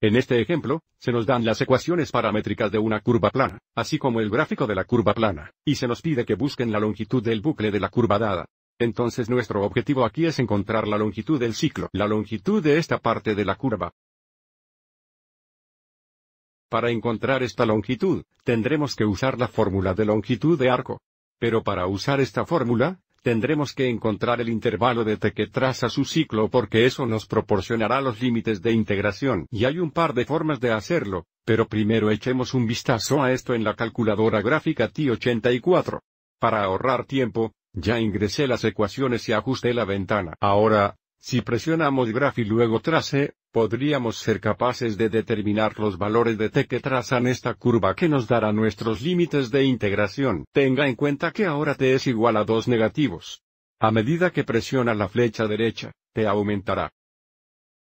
En este ejemplo, se nos dan las ecuaciones paramétricas de una curva plana, así como el gráfico de la curva plana, y se nos pide que busquen la longitud del bucle de la curva dada. Entonces nuestro objetivo aquí es encontrar la longitud del ciclo, la longitud de esta parte de la curva. Para encontrar esta longitud, tendremos que usar la fórmula de longitud de arco. Pero para usar esta fórmula, Tendremos que encontrar el intervalo de T que traza su ciclo porque eso nos proporcionará los límites de integración. Y hay un par de formas de hacerlo, pero primero echemos un vistazo a esto en la calculadora gráfica TI84. Para ahorrar tiempo, ya ingresé las ecuaciones y ajusté la ventana. Ahora, si presionamos Graph y luego Trace, podríamos ser capaces de determinar los valores de t que trazan esta curva que nos dará nuestros límites de integración. Tenga en cuenta que ahora t es igual a 2 negativos. A medida que presiona la flecha derecha, t aumentará.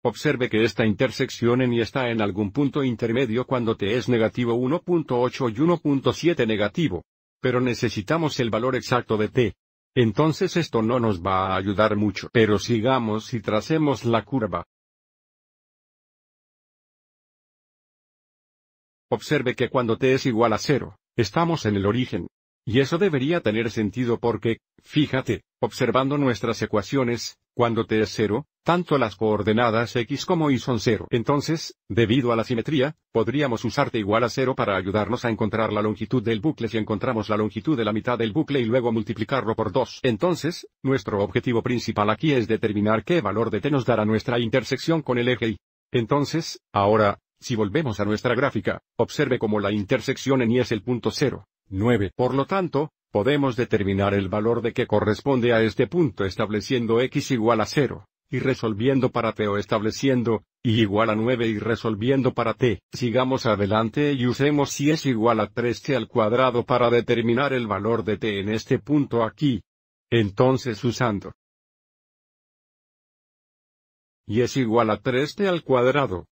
Observe que esta intersección en y está en algún punto intermedio cuando t es negativo 1.8 y 1.7 negativo. Pero necesitamos el valor exacto de t. Entonces esto no nos va a ayudar mucho. Pero sigamos y tracemos la curva. Observe que cuando t es igual a cero, estamos en el origen. Y eso debería tener sentido porque, fíjate, observando nuestras ecuaciones, cuando t es cero, tanto las coordenadas x como y son cero. Entonces, debido a la simetría, podríamos usar t igual a cero para ayudarnos a encontrar la longitud del bucle si encontramos la longitud de la mitad del bucle y luego multiplicarlo por 2. Entonces, nuestro objetivo principal aquí es determinar qué valor de t nos dará nuestra intersección con el eje y. Entonces, ahora, si volvemos a nuestra gráfica, observe cómo la intersección en y es el punto 0, 9. Por lo tanto, podemos determinar el valor de que corresponde a este punto estableciendo x igual a 0, y resolviendo para t o estableciendo y igual a 9 y resolviendo para t. Sigamos adelante y usemos y es igual a 3t al cuadrado para determinar el valor de t en este punto aquí. Entonces usando y es igual a 3t al cuadrado,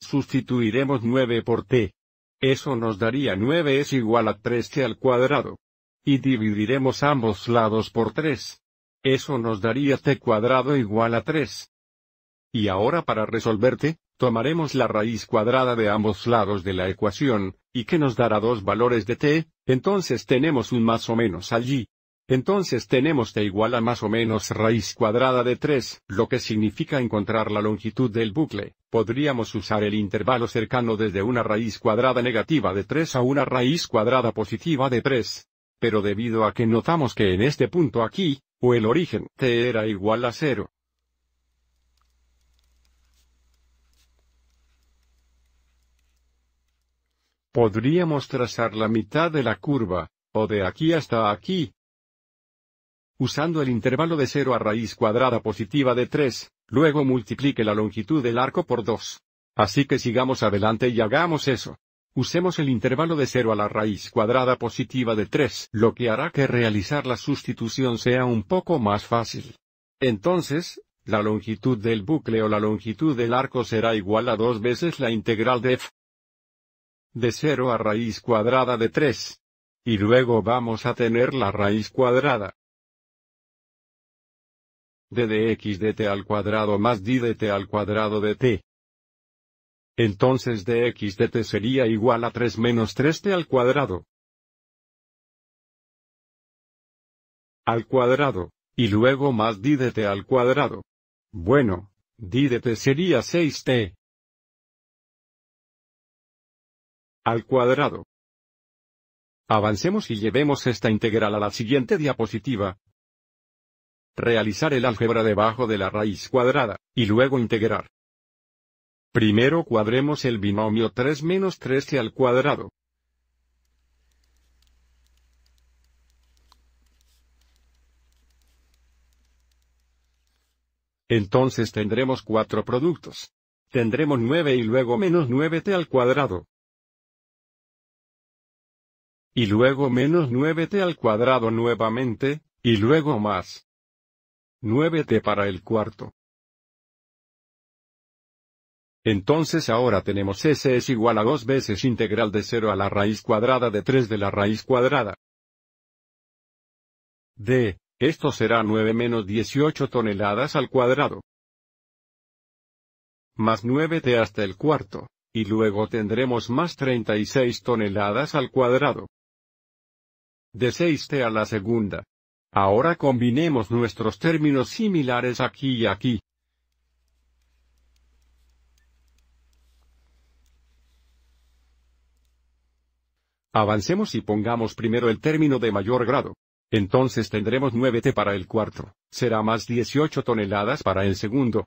Sustituiremos 9 por t. Eso nos daría 9 es igual a 3t al cuadrado. Y dividiremos ambos lados por 3. Eso nos daría t cuadrado igual a 3. Y ahora para resolverte, tomaremos la raíz cuadrada de ambos lados de la ecuación, y que nos dará dos valores de t, entonces tenemos un más o menos allí. Entonces tenemos t igual a más o menos raíz cuadrada de 3, lo que significa encontrar la longitud del bucle. Podríamos usar el intervalo cercano desde una raíz cuadrada negativa de 3 a una raíz cuadrada positiva de 3. Pero debido a que notamos que en este punto aquí, o el origen t era igual a 0, podríamos trazar la mitad de la curva, o de aquí hasta aquí, usando el intervalo de 0 a raíz cuadrada positiva de 3, luego multiplique la longitud del arco por 2. Así que sigamos adelante y hagamos eso. Usemos el intervalo de 0 a la raíz cuadrada positiva de 3, lo que hará que realizar la sustitución sea un poco más fácil. Entonces, la longitud del bucle o la longitud del arco será igual a 2 veces la integral de f de 0 a raíz cuadrada de 3. Y luego vamos a tener la raíz cuadrada d de x dt al cuadrado más d al cuadrado de t. Entonces dx dt sería igual a 3 menos 3t al cuadrado. Al cuadrado, y luego más d al cuadrado. Bueno, d sería 6t. Al cuadrado. Avancemos y llevemos esta integral a la siguiente diapositiva, realizar el álgebra debajo de la raíz cuadrada, y luego integrar. Primero cuadremos el binomio 3 menos 13 al cuadrado. Entonces tendremos cuatro productos. Tendremos 9 y luego menos 9t al cuadrado. Y luego menos 9t al cuadrado nuevamente, y luego más. 9T para el cuarto. Entonces ahora tenemos s es igual a 2 veces integral de 0 a la raíz cuadrada de 3 de la raíz cuadrada. D, esto será 9 menos 18 toneladas al cuadrado. Más 9t hasta el cuarto, y luego tendremos más 36 toneladas al cuadrado. De 6t a la segunda, Ahora combinemos nuestros términos similares aquí y aquí. Avancemos y pongamos primero el término de mayor grado. Entonces tendremos 9T para el cuarto, será más 18 toneladas para el segundo.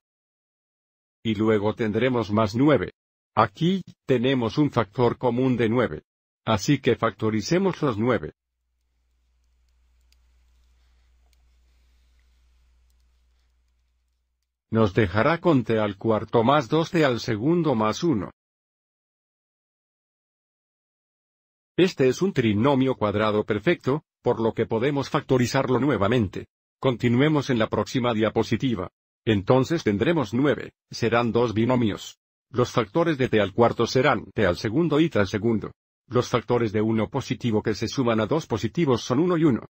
Y luego tendremos más 9. Aquí, tenemos un factor común de 9. Así que factoricemos los 9. nos dejará con t al cuarto más 2t al segundo más 1. Este es un trinomio cuadrado perfecto, por lo que podemos factorizarlo nuevamente. Continuemos en la próxima diapositiva. Entonces tendremos 9, serán dos binomios. Los factores de t al cuarto serán t al segundo y t al segundo. Los factores de 1 positivo que se suman a 2 positivos son 1 y 1.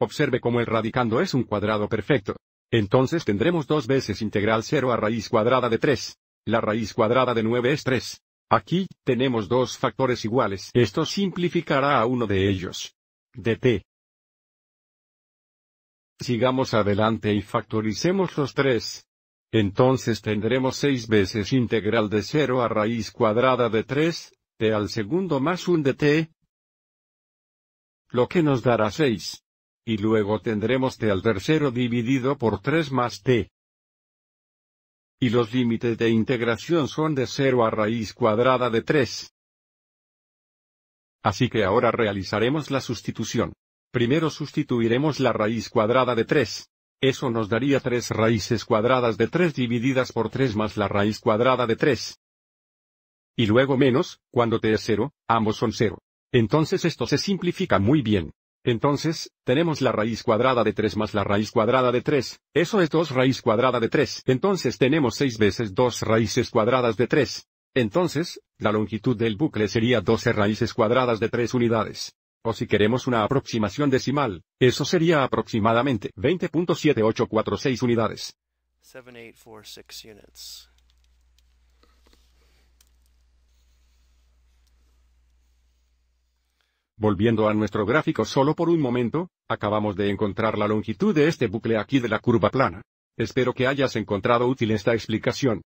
Observe cómo el radicando es un cuadrado perfecto. Entonces tendremos dos veces integral 0 a raíz cuadrada de 3. La raíz cuadrada de 9 es 3. Aquí, tenemos dos factores iguales. Esto simplificará a uno de ellos. dt. Sigamos adelante y factoricemos los 3. Entonces tendremos 6 veces integral de 0 a raíz cuadrada de 3, t al segundo más 1 dt. t, lo que nos dará 6. Y luego tendremos t al tercero dividido por 3 más t. Y los límites de integración son de 0 a raíz cuadrada de 3. Así que ahora realizaremos la sustitución. Primero sustituiremos la raíz cuadrada de 3. Eso nos daría 3 raíces cuadradas de 3 divididas por 3 más la raíz cuadrada de 3. Y luego menos, cuando t es 0, ambos son 0. Entonces esto se simplifica muy bien. Entonces, tenemos la raíz cuadrada de 3 más la raíz cuadrada de 3, eso es 2 raíz cuadrada de 3. Entonces tenemos 6 veces 2 raíces cuadradas de 3. Entonces, la longitud del bucle sería 12 raíces cuadradas de 3 unidades. O si queremos una aproximación decimal, eso sería aproximadamente 20.7846 unidades. units. Volviendo a nuestro gráfico solo por un momento, acabamos de encontrar la longitud de este bucle aquí de la curva plana. Espero que hayas encontrado útil esta explicación.